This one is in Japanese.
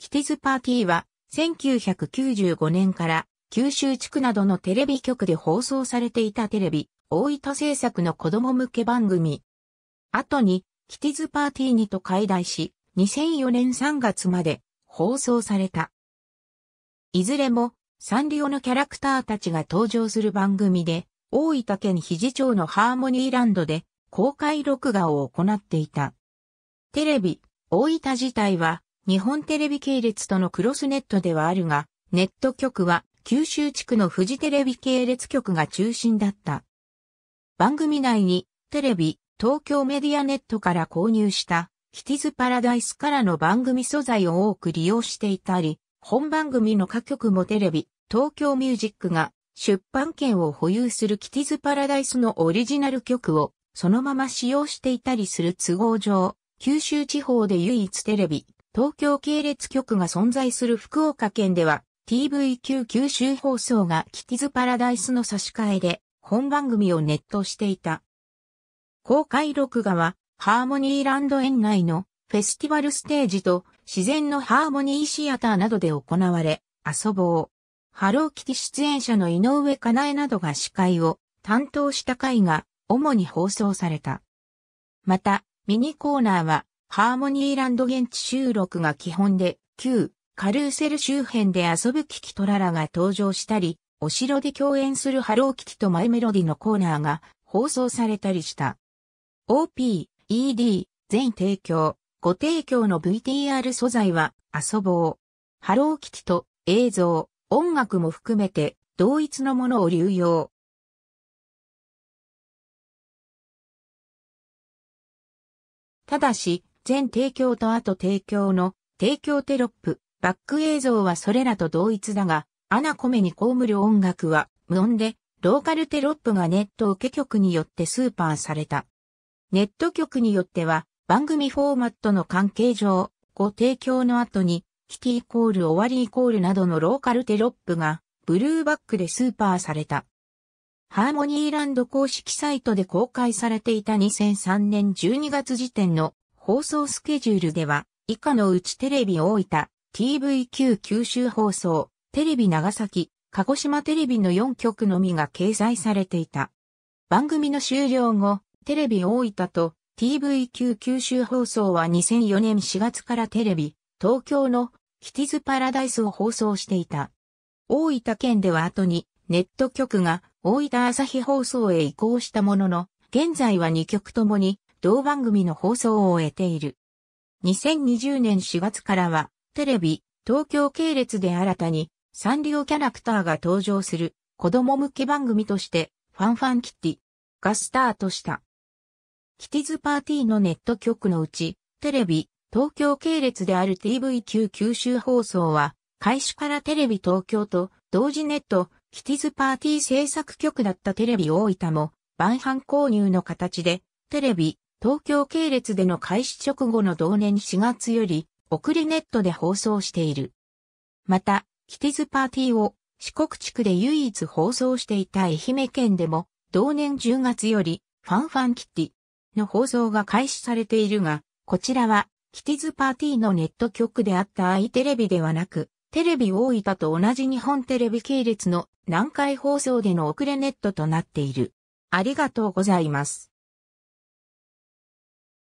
キティズパーティーは1995年から九州地区などのテレビ局で放送されていたテレビ、大分制作の子供向け番組。後に、キティズパーティーにと解題し、2004年3月まで放送された。いずれも、サンリオのキャラクターたちが登場する番組で、大分県肘町のハーモニーランドで公開録画を行っていた。テレビ、大分自体は、日本テレビ系列とのクロスネットではあるが、ネット局は九州地区のフジテレビ系列局が中心だった。番組内にテレビ、東京メディアネットから購入したキティズパラダイスからの番組素材を多く利用していたり、本番組の各局もテレビ、東京ミュージックが出版権を保有するキティズパラダイスのオリジナル曲をそのまま使用していたりする都合上、九州地方で唯一テレビ、東京系列局が存在する福岡県では、TVQ 九州放送がキティズパラダイスの差し替えで、本番組をネットしていた。公開録画は、ハーモニーランド園内のフェスティバルステージと自然のハーモニーシアターなどで行われ、遊ぼう。ハローキティ出演者の井上かなえなどが司会を担当した回が主に放送された。また、ミニコーナーはハーモニーランド現地収録が基本で、旧カルーセル周辺で遊ぶキキトララが登場したり、お城で共演するハローキキとマイメロディのコーナーが放送されたりした。OP、ED、全提供、ご提供の VTR 素材は遊ぼう。ハローキキと映像、音楽も含めて同一のものを流用。ただし、全提供と後提供の提供テロップ、バック映像はそれらと同一だが、アナコメに被る音楽は無音で、ローカルテロップがネット受け局によってスーパーされた。ネット局によっては、番組フォーマットの関係上、ご提供の後に、キティイコール終わりイコールなどのローカルテロップが、ブルーバックでスーパーされた。ハーモニーランド公式サイトで公開されていた2003年12月時点の放送スケジュールでは、以下のうちテレビ大分、TVQ 九州放送、テレビ長崎、鹿児島テレビの4局のみが掲載されていた。番組の終了後、テレビ大分と TVQ 九州放送は2004年4月からテレビ、東京のキティズパラダイスを放送していた。大分県では後にネット局が大分朝日放送へ移行したものの、現在は2局ともに同番組の放送を終えている。2020年4月からは、テレビ、東京系列で新たに、サンリオキャラクターが登場する、子供向け番組として、ファンファンキティがスタートした。キティズパーティーのネット局のうち、テレビ、東京系列である t v 級九州放送は、開始からテレビ東京と同時ネット、キティズパーティー制作局だったテレビ大分も、晩飯購入の形で、テレビ、東京系列での開始直後の同年4月より、遅れネットで放送している。また、キティズパーティーを四国地区で唯一放送していた愛媛県でも、同年10月より、ファンファンキティの放送が開始されているが、こちらは、キティズパーティーのネット局であった愛テレビではなく、テレビ大分と同じ日本テレビ系列の南海放送での遅れネットとなっている。ありがとうございます。